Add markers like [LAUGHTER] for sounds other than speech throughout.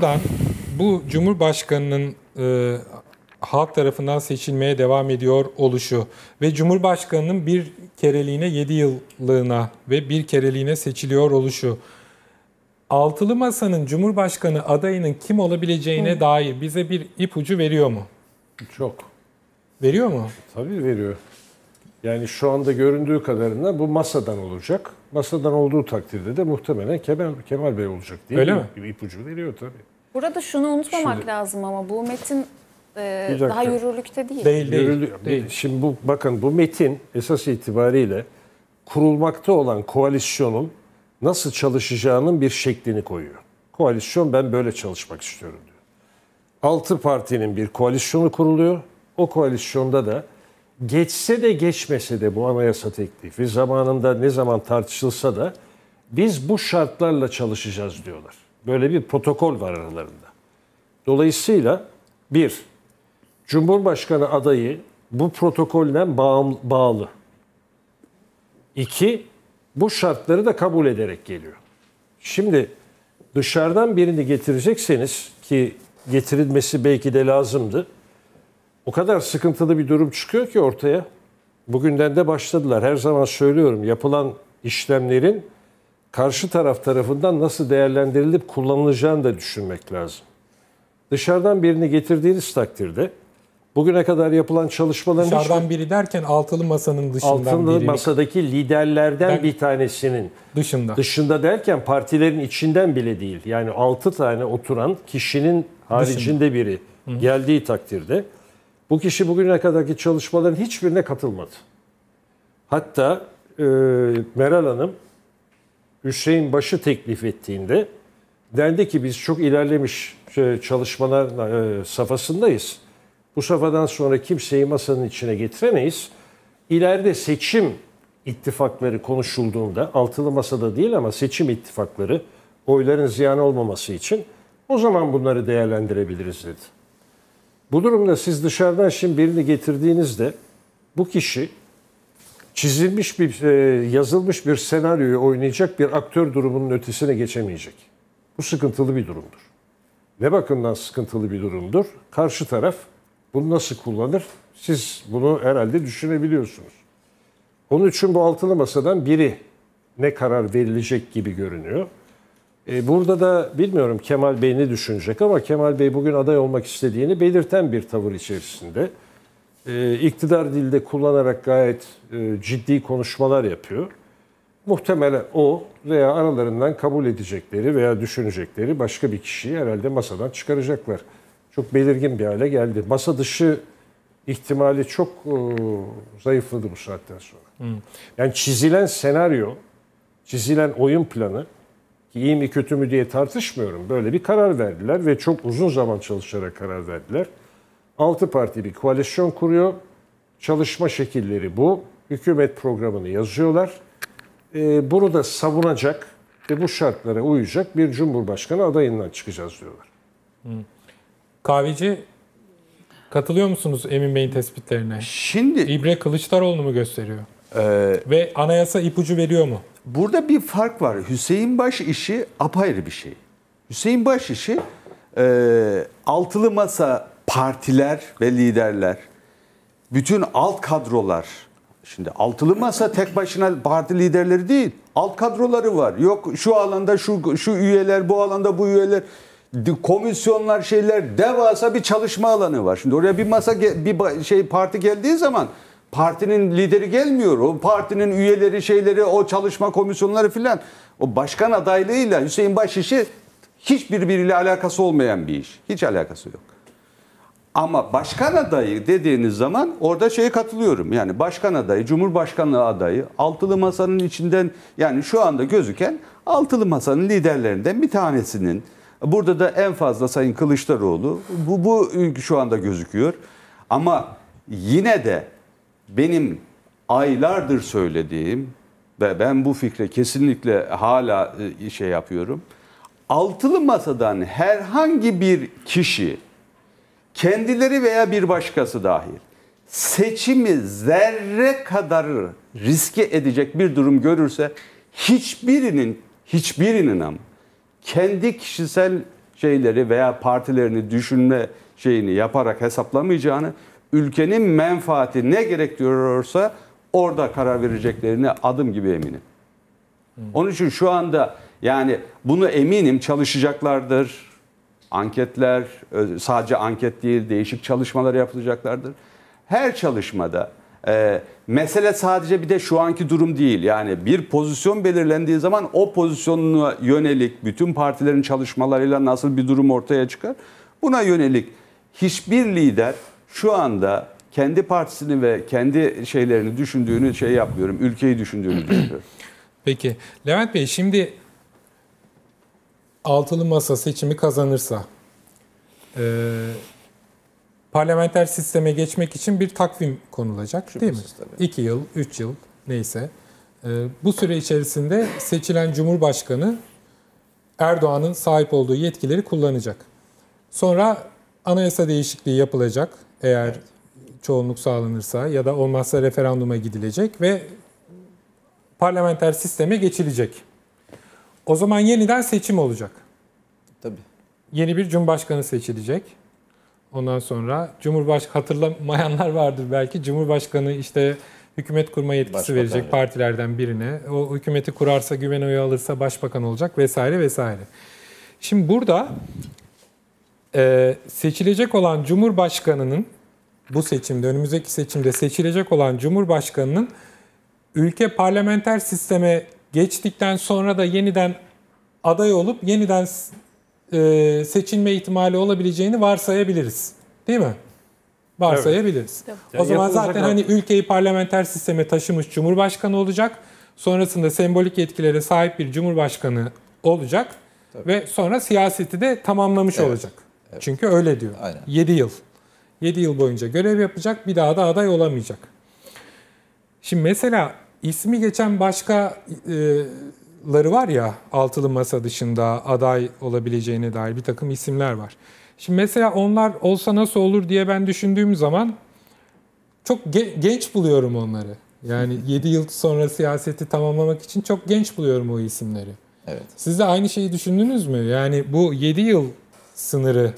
buradan bu Cumhurbaşkanı'nın e, halk tarafından seçilmeye devam ediyor oluşu ve Cumhurbaşkanı'nın bir kereliğine 7 yıllığına ve bir kereliğine seçiliyor oluşu. Altılı Masa'nın Cumhurbaşkanı adayının kim olabileceğine Hı. dair bize bir ipucu veriyor mu? Çok. Veriyor mu? Tabii veriyor. Yani şu anda göründüğü kadarıyla bu masadan olacak. Masadan olduğu takdirde de muhtemelen Kemal, Kemal Bey olacak diye Öyle mi? bir ipucu veriyor tabii. Burada şunu unutmamak Şimdi, lazım ama bu metin e, daha yürürlükte değil. Değil, değil, Yürürlü, değil. Şimdi bu bakın bu metin esas itibariyle kurulmakta olan koalisyonun nasıl çalışacağının bir şeklini koyuyor. Koalisyon ben böyle çalışmak istiyorum diyor. Altı partinin bir koalisyonu kuruluyor. O koalisyonda da geçse de geçmese de bu anayasa teklifi zamanında ne zaman tartışılsa da biz bu şartlarla çalışacağız diyorlar. Böyle bir protokol var aralarında. Dolayısıyla bir, Cumhurbaşkanı adayı bu protokolle bağlı. İki, bu şartları da kabul ederek geliyor. Şimdi dışarıdan birini getirecekseniz ki getirilmesi belki de lazımdı o kadar sıkıntılı bir durum çıkıyor ki ortaya. Bugünden de başladılar. Her zaman söylüyorum yapılan işlemlerin karşı taraf tarafından nasıl değerlendirilip kullanılacağını da düşünmek lazım. Dışarıdan birini getirdiğiniz takdirde bugüne kadar yapılan çalışmaların... Dışarıdan hiçbir... biri derken altılı masanın dışından altılı biri. masadaki liderlerden ben, bir tanesinin dışında. dışında derken partilerin içinden bile değil. Yani altı tane oturan kişinin haricinde dışında. biri geldiği takdirde bu kişi bugüne kadarki çalışmaların hiçbirine katılmadı. Hatta e, Meral Hanım Hüseyin Baş'ı teklif ettiğinde dendi ki biz çok ilerlemiş şey, çalışmalar e, safhasındayız. Bu safhadan sonra kimseyi masanın içine getiremeyiz. İleride seçim ittifakları konuşulduğunda, altılı masada değil ama seçim ittifakları, oyların ziyan olmaması için o zaman bunları değerlendirebiliriz dedi. Bu durumda siz dışarıdan şimdi birini getirdiğinizde bu kişi çizilmiş bir, e, yazılmış bir senaryoyu oynayacak bir aktör durumunun ötesine geçemeyecek. Bu sıkıntılı bir durumdur. Ne bakımdan sıkıntılı bir durumdur? Karşı taraf bunu nasıl kullanır? Siz bunu herhalde düşünebiliyorsunuz. Onun için bu altılı masadan biri ne karar verilecek gibi görünüyor. E, burada da bilmiyorum Kemal Bey ne düşünecek ama Kemal Bey bugün aday olmak istediğini belirten bir tavır içerisinde. E, iktidar dilde kullanarak gayet e, ciddi konuşmalar yapıyor. Muhtemelen o veya aralarından kabul edecekleri veya düşünecekleri başka bir kişiyi herhalde masadan çıkaracaklar. Çok belirgin bir hale geldi. Masa dışı ihtimali çok zayıfladı bu saatten sonra. Hmm. Yani çizilen senaryo, çizilen oyun planı iyi mi kötü mü diye tartışmıyorum. Böyle bir karar verdiler ve çok uzun zaman çalışarak karar verdiler. Altı parti bir koalisyon kuruyor. Çalışma şekilleri bu. Hükümet programını yazıyorlar. Ee, bunu da savunacak ve bu şartlara uyacak bir cumhurbaşkanı adayından çıkacağız diyorlar. Hmm. Kahveci katılıyor musunuz Emin Bey'in tespitlerine? Şimdi İbre Kılıçdaroğlu'nu mu gösteriyor? Ee, ve anayasa ipucu veriyor mu? burada bir fark var. Hüseyin Baş işi apayrı bir şey. Hüseyin Baş işi e, altılı masa partiler ve liderler, bütün alt kadrolar, şimdi altılı masa tek başına parti liderleri değil, alt kadroları var. Yok şu alanda şu, şu üyeler, bu alanda bu üyeler, komisyonlar şeyler devasa bir çalışma alanı var. Şimdi oraya bir masa bir şey parti geldiği zaman partinin lideri gelmiyor. O partinin üyeleri şeyleri o çalışma komisyonları filan o başkan adaylığıyla Hüseyin baş işi hiçbir biriyle alakası olmayan bir iş. Hiç alakası yok. Ama başkan adayı dediğiniz zaman orada şeye katılıyorum. Yani başkan adayı, cumhurbaşkanlığı adayı, altılı masanın içinden yani şu anda gözüken altılı masanın liderlerinden bir tanesinin burada da en fazla Sayın Kılıçdaroğlu bu, bu şu anda gözüküyor. Ama yine de benim aylardır söylediğim ve ben bu fikre kesinlikle hala e, şey yapıyorum. Altılı masadan herhangi bir kişi kendileri veya bir başkası dahil seçimi zerre kadar riske edecek bir durum görürse hiçbirinin hiçbirinin ama kendi kişisel şeyleri veya partilerini düşünme şeyini yaparak hesaplamayacağını ülkenin menfaati ne gerektiriyorsa orada karar vereceklerine adım gibi eminim. Onun için şu anda yani bunu eminim çalışacaklardır. Anketler, e, sadece anket değil değişik çalışmalar yapılacaklardır. Her çalışmada e, mesele sadece bir de şu anki durum değil. Yani bir pozisyon belirlendiği zaman o pozisyonuna yönelik bütün partilerin çalışmalarıyla nasıl bir durum ortaya çıkar? Buna yönelik hiçbir lider şu anda kendi partisini ve kendi şeylerini düşündüğünü şey yapmıyorum. Ülkeyi düşündüğünü düşünüyorum. Şey [CLEARS THROAT] Peki Levent Bey şimdi altılı masa seçimi kazanırsa e, parlamenter sisteme geçmek için bir takvim konulacak Şüphesiz değil mi? Tabii. İki yıl, üç yıl neyse. E, bu süre içerisinde seçilen Cumhurbaşkanı Erdoğan'ın sahip olduğu yetkileri kullanacak. Sonra anayasa değişikliği yapılacak eğer evet. çoğunluk sağlanırsa ya da olmazsa referanduma gidilecek ve parlamenter sisteme geçilecek. O zaman yeniden seçim olacak. Tabii. Yeni bir cumhurbaşkanı seçilecek. Ondan sonra Cumhurbaş hatırlamayanlar vardır belki. Cumhurbaşkanı işte hükümet kurma yetkisi başbakan verecek yani. partilerden birine. O hükümeti kurarsa, güven oyu alırsa başbakan olacak vesaire vesaire. Şimdi burada e, seçilecek olan Cumhurbaşkanı'nın bu seçimde, önümüzdeki seçimde seçilecek olan Cumhurbaşkanı'nın ülke parlamenter sisteme geçtikten sonra da yeniden aday olup yeniden e, seçilme ihtimali olabileceğini varsayabiliriz. Değil mi? Varsayabiliriz. Evet. O yani zaman zaten hani ülkeyi parlamenter sisteme taşımış Cumhurbaşkanı olacak. Sonrasında sembolik yetkilere sahip bir Cumhurbaşkanı olacak. Tabii. Ve sonra siyaseti de tamamlamış evet. olacak. Evet. Çünkü öyle diyor. Aynen. 7 yıl. 7 yıl boyunca görev yapacak bir daha da aday olamayacak. Şimdi mesela ismi geçen başkaları e, var ya altılı masa dışında aday olabileceğine dair bir takım isimler var. Şimdi mesela onlar olsa nasıl olur diye ben düşündüğüm zaman çok genç buluyorum onları. Yani 7 [LAUGHS] yıl sonra siyaseti tamamlamak için çok genç buluyorum o isimleri. Evet. Siz de aynı şeyi düşündünüz mü? Yani bu 7 yıl sınırı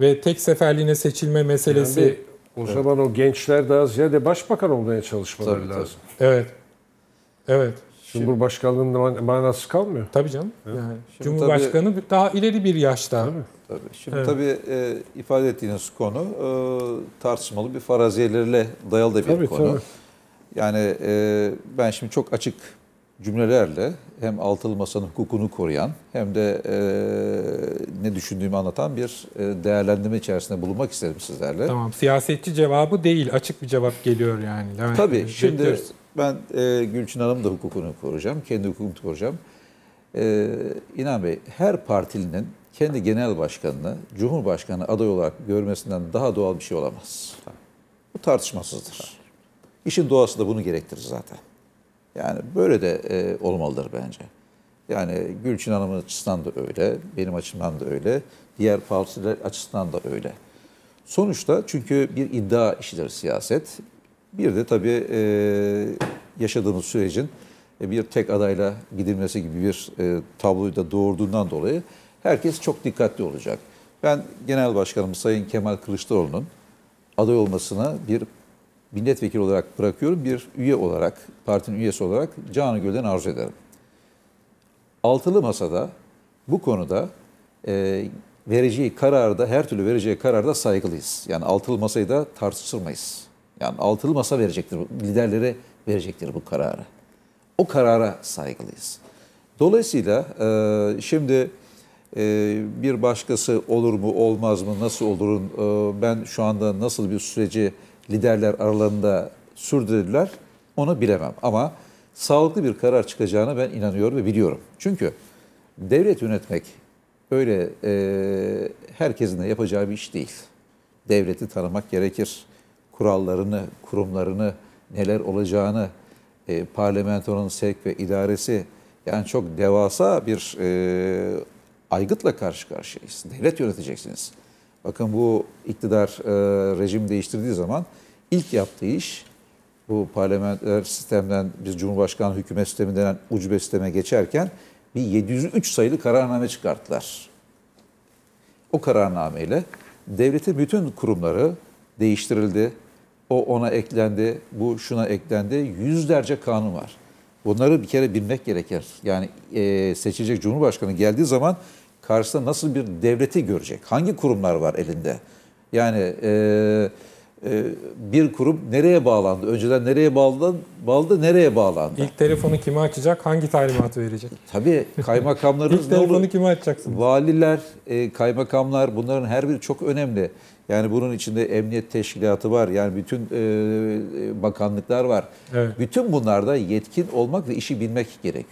ve tek seferliğine seçilme meselesi. Yani o evet. zaman o gençler daha ziyade başbakan olmaya çalışmaları tabii, lazım. Tabii. Evet. Evet. Cumhurbaşkanlığının man- manası kalmıyor. Tabii canım. Yani Şimdi Cumhurbaşkanı tabii, daha ileri bir yaşta. Tabii. tabii. Şimdi evet. tabii e, ifade ettiğiniz konu e, tartışmalı bir faraziyelerle dayalı da bir tabii, konu. Tabii. Yani e, ben şimdi çok açık cümlelerle hem altılı masanın hukukunu koruyan hem de e, ne düşündüğümü anlatan bir e, değerlendirme içerisinde bulunmak isterim sizlerle. Tamam. Siyasetçi cevabı değil, açık bir cevap geliyor yani. Levent Tabii. Yani, şimdi bekliyoruz. ben e, Gülçin Hanım da hukukunu koruyacağım, kendi hukukumu koruyacağım. E, İnan Bey, her partilinin kendi genel başkanını Cumhurbaşkanı aday olarak görmesinden daha doğal bir şey olamaz. Bu tartışmasızdır. İşin doğası da bunu gerektirir zaten. Yani böyle de e, olmalıdır bence. Yani Gülçin Hanım'ın açısından da öyle, benim açımdan da öyle, diğer partiler açısından da öyle. Sonuçta çünkü bir iddia işidir siyaset. Bir de tabii e, yaşadığımız sürecin e, bir tek adayla gidilmesi gibi bir e, tabloyu da doğurduğundan dolayı herkes çok dikkatli olacak. Ben Genel Başkanımız Sayın Kemal Kılıçdaroğlu'nun aday olmasına bir milletvekili olarak bırakıyorum, bir üye olarak, partinin üyesi olarak canı gölden arzu ederim. Altılı masada bu konuda e, vereceği kararda, her türlü vereceği kararda saygılıyız. Yani altılı masayı da tartıştırmayız. Yani altılı masa verecektir, liderlere verecektir bu kararı. O karara saygılıyız. Dolayısıyla e, şimdi e, bir başkası olur mu olmaz mı nasıl olurun e, ben şu anda nasıl bir süreci liderler aralarında sürdürdüler onu bilemem. Ama sağlıklı bir karar çıkacağına ben inanıyorum ve biliyorum. Çünkü devlet yönetmek öyle e, herkesin de yapacağı bir iş değil. Devleti tanımak gerekir. Kurallarını, kurumlarını, neler olacağını, e, parlamentonun sevk ve idaresi yani çok devasa bir e, aygıtla karşı karşıyayız. Devlet yöneteceksiniz. Bakın bu iktidar e, rejim değiştirdiği zaman ilk yaptığı iş bu parlamenter sistemden biz Cumhurbaşkanı hükümet sisteminden ucube sisteme geçerken bir 703 sayılı kararname çıkarttılar. O kararnameyle devletin bütün kurumları değiştirildi. O ona eklendi, bu şuna eklendi. Yüzlerce kanun var. Bunları bir kere bilmek gerekir. Yani e, seçilecek Cumhurbaşkanı geldiği zaman karşısında nasıl bir devleti görecek? Hangi kurumlar var elinde? Yani e, e, bir kurum nereye bağlandı? Önceden nereye bağlandı, bağladı, nereye bağlandı? İlk telefonu kime açacak, hangi talimatı verecek? Tabii kaymakamların [LAUGHS] İlk telefonu kime açacaksınız? Valiler, e, kaymakamlar bunların her biri çok önemli. Yani bunun içinde emniyet teşkilatı var. Yani bütün e, e bakanlıklar var. Evet. Bütün bunlarda yetkin olmak ve işi bilmek gerekiyor.